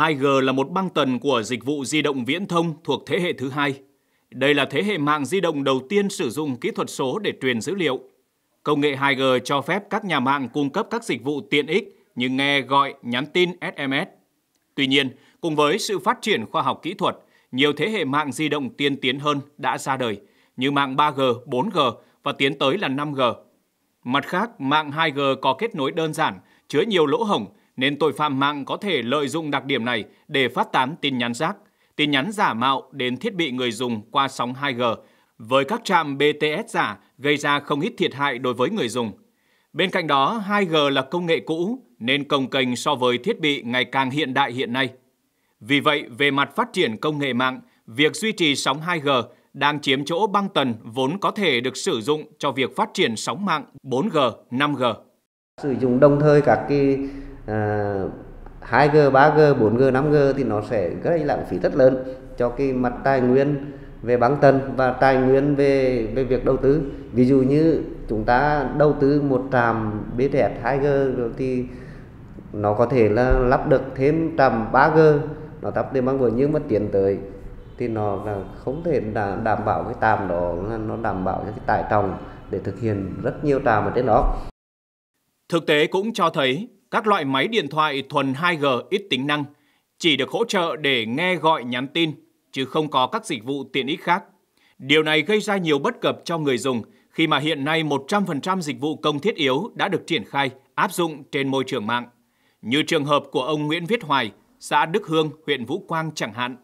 2G là một băng tần của dịch vụ di động viễn thông thuộc thế hệ thứ hai. Đây là thế hệ mạng di động đầu tiên sử dụng kỹ thuật số để truyền dữ liệu. Công nghệ 2G cho phép các nhà mạng cung cấp các dịch vụ tiện ích như nghe, gọi, nhắn tin, SMS. Tuy nhiên, cùng với sự phát triển khoa học kỹ thuật, nhiều thế hệ mạng di động tiên tiến hơn đã ra đời, như mạng 3G, 4G và tiến tới là 5G. Mặt khác, mạng 2G có kết nối đơn giản, chứa nhiều lỗ hổng nên tội phạm mạng có thể lợi dụng đặc điểm này để phát tán tin nhắn rác, tin nhắn giả mạo đến thiết bị người dùng qua sóng 2G, với các trạm BTS giả gây ra không ít thiệt hại đối với người dùng. Bên cạnh đó, 2G là công nghệ cũ nên công kênh so với thiết bị ngày càng hiện đại hiện nay. Vì vậy, về mặt phát triển công nghệ mạng, việc duy trì sóng 2G đang chiếm chỗ băng tần vốn có thể được sử dụng cho việc phát triển sóng mạng 4G, 5G. Sử dụng đồng thời các cái 2G, 3G, 4G, 5G thì nó sẽ gây lãng phí rất lớn cho cái mặt tài nguyên về băng tần và tài nguyên về về việc đầu tư. Ví dụ như chúng ta đầu tư một trạm BTS 2G thì nó có thể là lắp được thêm trạm 3G nó tập thêm băng vừa nhưng mà tiến tới thì nó là không thể đảm, đảm bảo cái tàm đó nó đảm bảo cái tải trọng để thực hiện rất nhiều trạm ở trên đó. Thực tế cũng cho thấy các loại máy điện thoại thuần 2G ít tính năng, chỉ được hỗ trợ để nghe gọi nhắn tin, chứ không có các dịch vụ tiện ích khác. Điều này gây ra nhiều bất cập cho người dùng khi mà hiện nay 100% dịch vụ công thiết yếu đã được triển khai, áp dụng trên môi trường mạng. Như trường hợp của ông Nguyễn Viết Hoài, xã Đức Hương, huyện Vũ Quang chẳng hạn.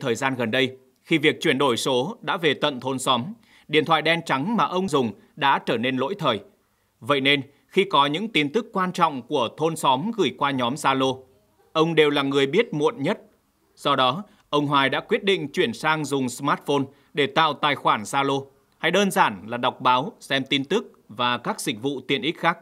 Thời gian gần đây, khi việc chuyển đổi số đã về tận thôn xóm, điện thoại đen trắng mà ông dùng đã trở nên lỗi thời. Vậy nên, khi có những tin tức quan trọng của thôn xóm gửi qua nhóm Zalo. Ông đều là người biết muộn nhất. Do đó, ông Hoài đã quyết định chuyển sang dùng smartphone để tạo tài khoản Zalo, hay đơn giản là đọc báo, xem tin tức và các dịch vụ tiện ích khác.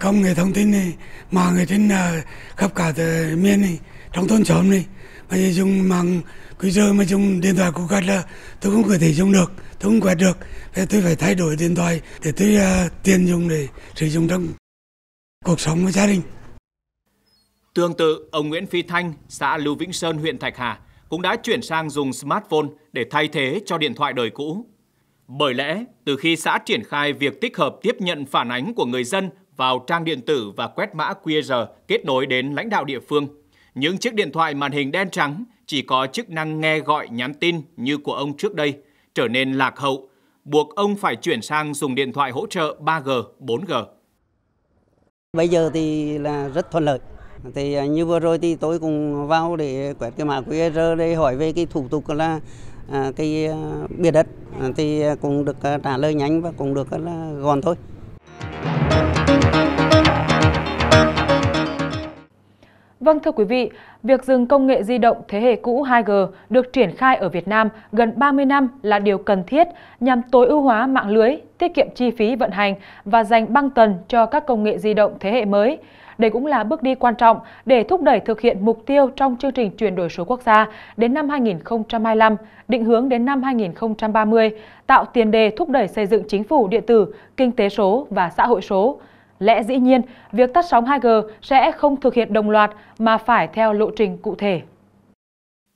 Công nghệ thông tin này, mà người trên ờ, khắp cả ờ, miền này, trong thôn xóm này, mà dùng mạng cứ giờ mà dùng điện thoại của quạt là tôi không có thể dùng được tôi không quẹt được thế tôi phải thay đổi điện thoại để tôi uh, à, tiền dùng để sử dụng trong cuộc sống của gia đình Tương tự, ông Nguyễn Phi Thanh, xã Lưu Vĩnh Sơn, huyện Thạch Hà cũng đã chuyển sang dùng smartphone để thay thế cho điện thoại đời cũ. Bởi lẽ, từ khi xã triển khai việc tích hợp tiếp nhận phản ánh của người dân vào trang điện tử và quét mã QR kết nối đến lãnh đạo địa phương, những chiếc điện thoại màn hình đen trắng chỉ có chức năng nghe gọi nhắn tin như của ông trước đây trở nên lạc hậu, buộc ông phải chuyển sang dùng điện thoại hỗ trợ 3G, 4G. Bây giờ thì là rất thuận lợi. Thì à, như vừa rồi thì tôi cũng vào để quét cái mã QR để hỏi về cái thủ tục là à, cái à, bia đất thì cũng được trả lời nhanh và cũng được là gọn thôi. Vâng thưa quý vị, việc dừng công nghệ di động thế hệ cũ 2G được triển khai ở Việt Nam gần 30 năm là điều cần thiết nhằm tối ưu hóa mạng lưới, tiết kiệm chi phí vận hành và dành băng tần cho các công nghệ di động thế hệ mới. Đây cũng là bước đi quan trọng để thúc đẩy thực hiện mục tiêu trong chương trình chuyển đổi số quốc gia đến năm 2025, định hướng đến năm 2030, tạo tiền đề thúc đẩy xây dựng chính phủ điện tử, kinh tế số và xã hội số. Lẽ dĩ nhiên, việc tắt sóng 2G sẽ không thực hiện đồng loạt mà phải theo lộ trình cụ thể.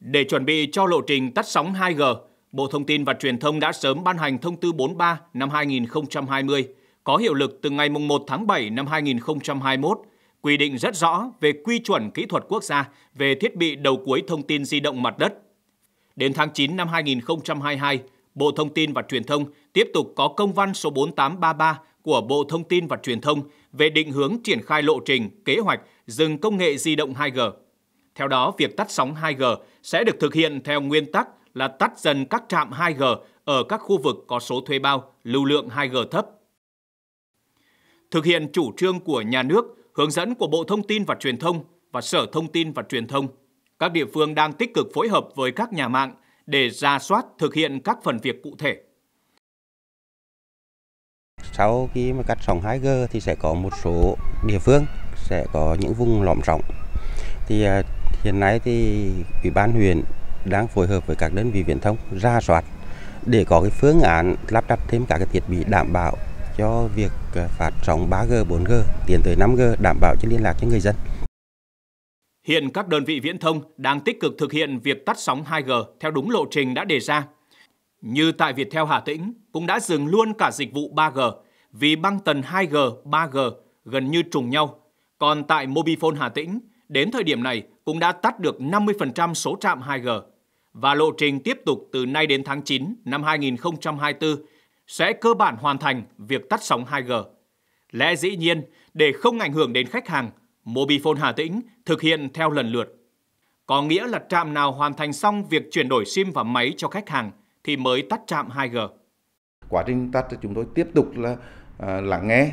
Để chuẩn bị cho lộ trình tắt sóng 2G, Bộ Thông tin và Truyền thông đã sớm ban hành thông tư 43 năm 2020, có hiệu lực từ ngày 1 tháng 7 năm 2021, quy định rất rõ về quy chuẩn kỹ thuật quốc gia về thiết bị đầu cuối thông tin di động mặt đất. Đến tháng 9 năm 2022, Bộ Thông tin và Truyền thông tiếp tục có công văn số 4833 của Bộ Thông tin và Truyền thông về định hướng triển khai lộ trình, kế hoạch dừng công nghệ di động 2G. Theo đó, việc tắt sóng 2G sẽ được thực hiện theo nguyên tắc là tắt dần các trạm 2G ở các khu vực có số thuê bao, lưu lượng 2G thấp. Thực hiện chủ trương của nhà nước, hướng dẫn của Bộ Thông tin và Truyền thông và Sở Thông tin và Truyền thông, các địa phương đang tích cực phối hợp với các nhà mạng để ra soát thực hiện các phần việc cụ thể sau khi mà cắt sóng 2G thì sẽ có một số địa phương sẽ có những vùng lõm rộng. Thì à, hiện nay thì Ủy ban huyện đang phối hợp với các đơn vị viễn thông ra soát để có cái phương án lắp đặt thêm các cái thiết bị đảm bảo cho việc à, phát sóng 3G, 4G, tiến tới 5G đảm bảo cho liên lạc cho người dân. Hiện các đơn vị viễn thông đang tích cực thực hiện việc tắt sóng 2G theo đúng lộ trình đã đề ra như tại Viettel Hà Tĩnh cũng đã dừng luôn cả dịch vụ 3G vì băng tần 2G, 3G gần như trùng nhau. Còn tại Mobifone Hà Tĩnh, đến thời điểm này cũng đã tắt được 50% số trạm 2G. Và lộ trình tiếp tục từ nay đến tháng 9 năm 2024 sẽ cơ bản hoàn thành việc tắt sóng 2G. Lẽ dĩ nhiên, để không ảnh hưởng đến khách hàng, Mobifone Hà Tĩnh thực hiện theo lần lượt. Có nghĩa là trạm nào hoàn thành xong việc chuyển đổi SIM và máy cho khách hàng – thì mới tắt trạm 2G. Quá trình tắt thì chúng tôi tiếp tục là à, lắng nghe,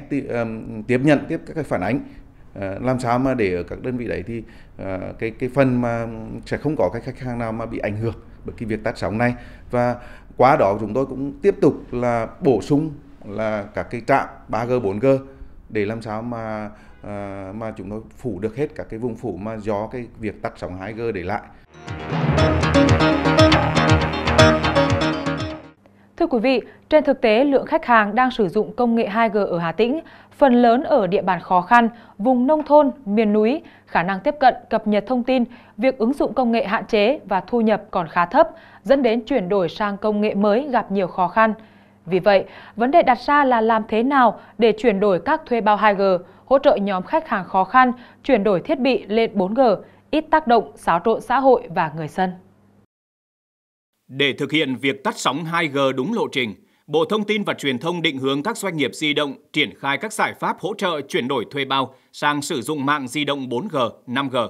tiếp nhận tiếp các cái phản ánh à, làm sao mà để ở các đơn vị đấy thì à, cái cái phần mà sẽ không có cái khách hàng nào mà bị ảnh hưởng bởi cái việc tắt sóng này và qua đó chúng tôi cũng tiếp tục là bổ sung là các cái trạm 3G 4G để làm sao mà mà chúng tôi phủ được hết các cái vùng phủ mà do cái việc tắt sóng 2G để lại. Thưa quý vị, trên thực tế, lượng khách hàng đang sử dụng công nghệ 2G ở Hà Tĩnh, phần lớn ở địa bàn khó khăn, vùng nông thôn, miền núi, khả năng tiếp cận, cập nhật thông tin, việc ứng dụng công nghệ hạn chế và thu nhập còn khá thấp, dẫn đến chuyển đổi sang công nghệ mới gặp nhiều khó khăn. Vì vậy, vấn đề đặt ra là làm thế nào để chuyển đổi các thuê bao 2G, hỗ trợ nhóm khách hàng khó khăn chuyển đổi thiết bị lên 4G, ít tác động, xáo trộn xã hội và người dân. Để thực hiện việc tắt sóng 2G đúng lộ trình, Bộ Thông tin và Truyền thông định hướng các doanh nghiệp di động triển khai các giải pháp hỗ trợ chuyển đổi thuê bao sang sử dụng mạng di động 4G, 5G.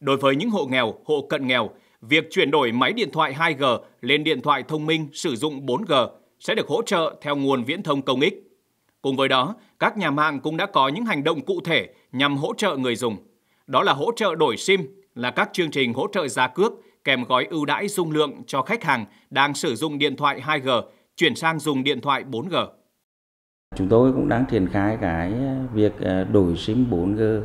Đối với những hộ nghèo, hộ cận nghèo, việc chuyển đổi máy điện thoại 2G lên điện thoại thông minh sử dụng 4G sẽ được hỗ trợ theo nguồn viễn thông công ích. Cùng với đó, các nhà mạng cũng đã có những hành động cụ thể nhằm hỗ trợ người dùng. Đó là hỗ trợ đổi SIM, là các chương trình hỗ trợ giá cước kèm gói ưu đãi dung lượng cho khách hàng đang sử dụng điện thoại 2G chuyển sang dùng điện thoại 4G. Chúng tôi cũng đang triển khai cái việc à, đổi SIM 4G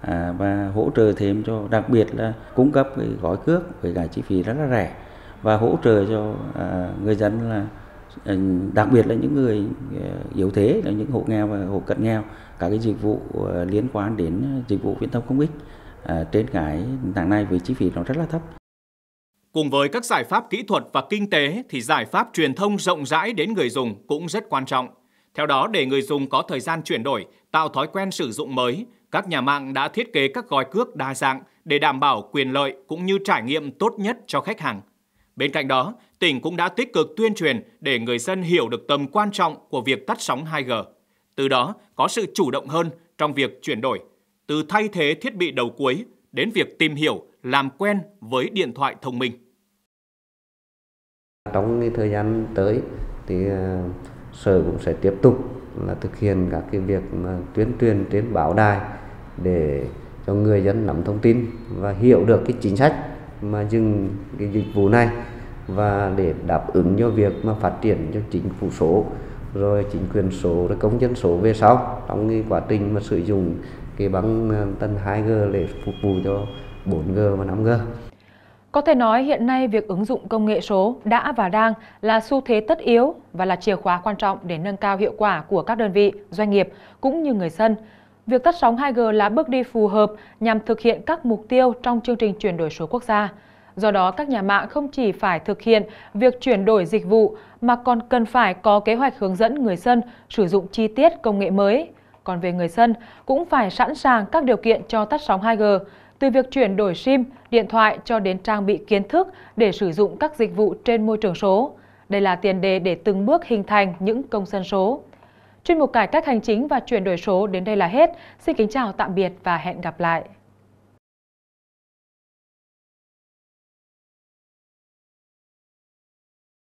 à, và hỗ trợ thêm cho đặc biệt là cung cấp cái gói cước với cả chi phí rất là rẻ và hỗ trợ cho à, người dân là đặc biệt là những người yếu thế là những hộ nghèo và hộ cận nghèo các cái dịch vụ liên quan đến dịch vụ viễn thông công ích trên cái nền tảng này với chi phí nó rất là thấp Cùng với các giải pháp kỹ thuật và kinh tế thì giải pháp truyền thông rộng rãi đến người dùng cũng rất quan trọng. Theo đó, để người dùng có thời gian chuyển đổi, tạo thói quen sử dụng mới, các nhà mạng đã thiết kế các gói cước đa dạng để đảm bảo quyền lợi cũng như trải nghiệm tốt nhất cho khách hàng. Bên cạnh đó, tỉnh cũng đã tích cực tuyên truyền để người dân hiểu được tầm quan trọng của việc tắt sóng 2G. Từ đó, có sự chủ động hơn trong việc chuyển đổi, từ thay thế thiết bị đầu cuối đến việc tìm hiểu, làm quen với điện thoại thông minh. Trong thời gian tới thì ờ, sở cũng sẽ tiếp tục là thực hiện các cái việc tuyên truyền trên báo đài để cho người dân nắm thông tin và hiểu được cái chính sách mà dừng cái dịch vụ này và để đáp ứng cho việc mà phát triển cho chính phủ số rồi chính quyền số rồi công dân số về sau trong cái quá trình mà sử dụng cái băng ờ, tần 2G để phục vụ cho 4G và 5G. Có thể nói hiện nay việc ứng dụng công nghệ số đã và đang là xu thế tất yếu và là chìa khóa quan trọng để nâng cao hiệu quả của các đơn vị, doanh nghiệp cũng như người dân. Việc tắt sóng 2G là bước đi phù hợp nhằm thực hiện các mục tiêu trong chương trình chuyển đổi số quốc gia. Do đó, các nhà mạng không chỉ phải thực hiện việc chuyển đổi dịch vụ mà còn cần phải có kế hoạch hướng dẫn người dân sử dụng chi tiết công nghệ mới, còn về người dân, cũng phải sẵn sàng các điều kiện cho tắt sóng 2G, từ việc chuyển đổi SIM, điện thoại cho đến trang bị kiến thức để sử dụng các dịch vụ trên môi trường số. Đây là tiền đề để từng bước hình thành những công dân số. Chuyên mục cải cách hành chính và chuyển đổi số đến đây là hết. Xin kính chào tạm biệt và hẹn gặp lại.